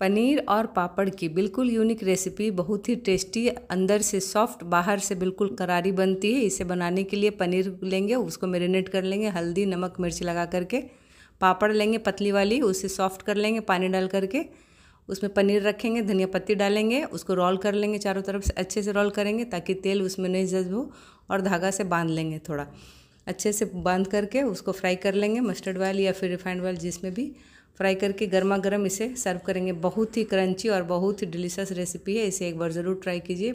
पनीर और पापड़ की बिल्कुल यूनिक रेसिपी बहुत ही टेस्टी अंदर से सॉफ्ट बाहर से बिल्कुल करारी बनती है इसे बनाने के लिए पनीर लेंगे उसको मेरीनेट कर लेंगे हल्दी नमक मिर्च लगा करके पापड़ लेंगे पतली वाली उसे सॉफ्ट कर लेंगे पानी डाल करके उसमें पनीर रखेंगे धनिया पत्ती डालेंगे उसको रोल कर लेंगे चारों तरफ से अच्छे से रोल करेंगे ताकि तेल उसमें नहीं जज्ब हो और धागा से बांध लेंगे थोड़ा अच्छे से बांध करके उसको फ्राई कर लेंगे मस्टर्ड ऑयल या फिर रिफाइंड ऑयल जिसमें भी फ्राई करके गर्मा गर्म इसे सर्व करेंगे बहुत ही क्रंची और बहुत ही डिलीशियस रेसिपी है इसे एक बार ज़रूर ट्राई कीजिए